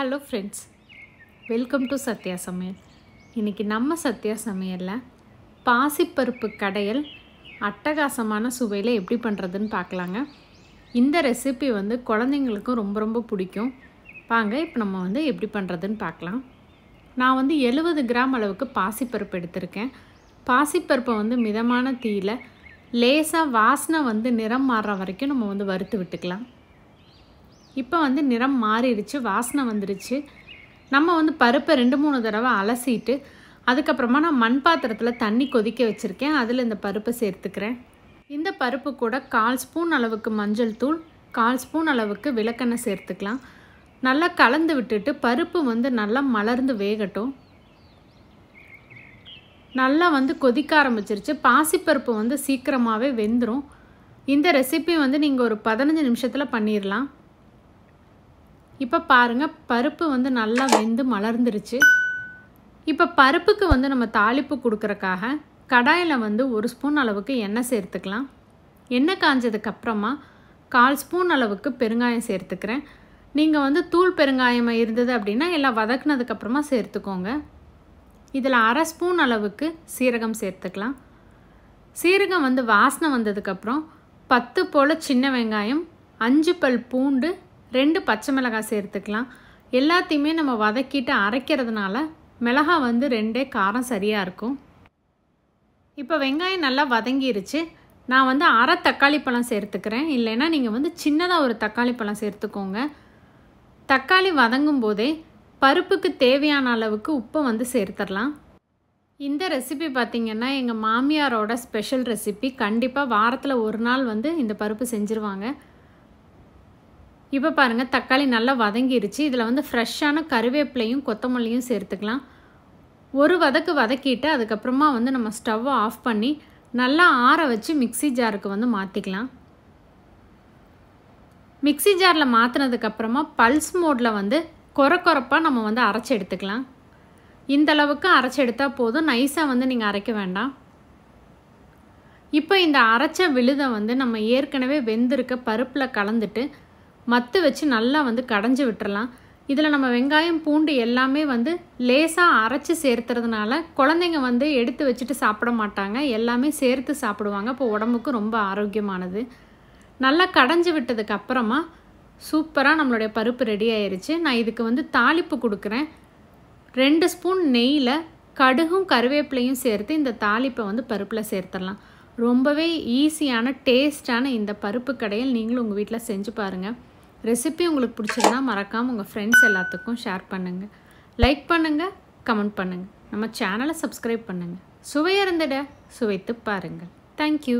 hello friends welcome to Sathya Samayal இன்றைக்கி நம்ம சத்யா சமையலில் பாசிப்பருப்பு கடையல் அட்டகாசமான சுவையில் எப்படி பண்ணுறதுன்னு பார்க்கலாங்க இந்த ரெசிபி வந்து குழந்தைங்களுக்கும் ரொம்ப ரொம்ப பிடிக்கும் வாங்க இப்போ நம்ம வந்து எப்படி பண்ணுறதுன்னு பார்க்கலாம் நான் வந்து எழுபது கிராம் அளவுக்கு பாசிப்பருப்பு எடுத்திருக்கேன் பாசிப்பருப்பை வந்து மிதமான தீயில் லேசாக வாசனை வந்து நிறம் மாறுற வரைக்கும் நம்ம வந்து வறுத்து விட்டுக்கலாம் இப்போ வந்து நிறம் மாறிடுச்சு வாசனை வந்துடுச்சு நம்ம வந்து பருப்பை ரெண்டு மூணு தடவை அலசிட்டு அதுக்கப்புறமா நான் மண் பாத்திரத்தில் தண்ணி கொதிக்க வச்சுருக்கேன் அதில் இந்த பருப்பை சேர்த்துக்கிறேன் இந்த பருப்பு கூட கால் ஸ்பூன் அளவுக்கு மஞ்சள் தூள் கால் ஸ்பூன் அளவுக்கு விளக்கெண்ணெய் சேர்த்துக்கலாம் நல்லா கலந்து விட்டுட்டு பருப்பு வந்து நல்லா மலர்ந்து வேகட்டும் நல்லா வந்து கொதிக்க ஆரம்பிச்சிருச்சு பாசிப்பருப்பு வந்து சீக்கிரமாகவே வெந்துடும் இந்த ரெசிபி வந்து நீங்கள் ஒரு பதினஞ்சு நிமிஷத்தில் பண்ணிடலாம் இப்போ பாருங்கள் பருப்பு வந்து நல்லா வெந்து மலர்ந்துருச்சு இப்போ பருப்புக்கு வந்து நம்ம தாளிப்பு கொடுக்குறக்காக கடாயில் வந்து ஒரு ஸ்பூன் அளவுக்கு எண்ணெய் சேர்த்துக்கலாம் எண்ணெய் காஞ்சதுக்கப்புறமா கால் ஸ்பூன் அளவுக்கு பெருங்காயம் சேர்த்துக்கிறேன் நீங்கள் வந்து தூள் பெருங்காயம் இருந்தது அப்படின்னா எல்லாம் வதக்குனதுக்கப்புறமா சேர்த்துக்கோங்க இதில் அரை ஸ்பூன் அளவுக்கு சீரகம் சேர்த்துக்கலாம் சீரகம் வந்து வாசனை வந்ததுக்கப்புறம் பத்து போல் சின்ன வெங்காயம் அஞ்சு பல் பூண்டு ரெண்டு பச்சை மிளகாய் சேர்த்துக்கலாம் எல்லாத்தையுமே நம்ம வதக்கிட்டு அரைக்கிறதுனால மிளகாய் வந்து ரெண்டே காரம் சரியாக இருக்கும் இப்போ வெங்காயம் நல்லா வதங்கிருச்சு நான் வந்து அரை தக்காளி பழம் சேர்த்துக்கிறேன் இல்லைன்னா நீங்கள் வந்து சின்னதாக ஒரு தக்காளி பழம் சேர்த்துக்கோங்க தக்காளி வதங்கும் போதே பருப்புக்கு தேவையான அளவுக்கு உப்பை வந்து சேர்த்துடலாம் இந்த ரெசிபி பார்த்திங்கன்னா எங்கள் மாமியாரோட ஸ்பெஷல் ரெசிபி கண்டிப்பாக வாரத்தில் ஒரு நாள் வந்து இந்த பருப்பு செஞ்சுருவாங்க இப்போ பாருங்கள் தக்காளி நல்லா வதங்கிருச்சு இதில் வந்து ஃப்ரெஷ்ஷான கருவேப்பிலையும் கொத்தமல்லியும் சேர்த்துக்கலாம் ஒரு வதக்கு வதக்கிட்டு அதுக்கப்புறமா வந்து நம்ம ஸ்டவ்வை ஆஃப் பண்ணி நல்லா ஆற வச்சு மிக்சி ஜாருக்கு வந்து மாற்றிக்கலாம் மிக்சி ஜாரில் மாற்றினதுக்கப்புறமா பல்ஸ் மோடில் வந்து குறை குறைப்பாக நம்ம வந்து அரைச்சி எடுத்துக்கலாம் இந்த அளவுக்கு அரைச்சி எடுத்தால் போதும் நைஸாக வந்து நீங்கள் அரைக்க வேண்டாம் இப்போ இந்த அரைச்ச விழுதை வந்து நம்ம ஏற்கனவே வெந்திருக்க பருப்பில் கலந்துட்டு மத்து வச்சு நல்லா வந்து கடைஞ்சி விட்டுறலாம் இதில் நம்ம வெங்காயம் பூண்டு எல்லாமே வந்து லேசாக அரைச்சி சேர்த்துறதுனால குழந்தைங்க வந்து எடுத்து வச்சுட்டு சாப்பிட மாட்டாங்க எல்லாமே சேர்த்து சாப்பிடுவாங்க இப்போ உடம்புக்கு ரொம்ப ஆரோக்கியமானது நல்லா கடைஞ்சி விட்டதுக்கு அப்புறமா சூப்பராக நம்மளுடைய பருப்பு ரெடி ஆயிடுச்சு நான் இதுக்கு வந்து தாளிப்பு கொடுக்குறேன் ரெண்டு ஸ்பூன் நெய்யில் கடுகும் கருவேப்பிலையும் சேர்த்து இந்த தாளிப்பை வந்து பருப்பில் சேர்த்துடலாம் ரொம்பவே ஈஸியான டேஸ்டான இந்த பருப்பு கடையில் நீங்களும் உங்கள் வீட்டில் செஞ்சு பாருங்கள் ரெசிபி உங்களுக்கு பிடிச்சிருந்தால் மறக்காமல் உங்கள் ஃப்ரெண்ட்ஸ் எல்லாத்துக்கும் ஷேர் பண்ணுங்கள் லைக் பண்ணுங்கள் கமெண்ட் பண்ணுங்கள் நம்ம சேனலை சப்ஸ்கிரைப் பண்ணுங்கள் இருந்துட சுவைத்து பாருங்கள் தேங்க்யூ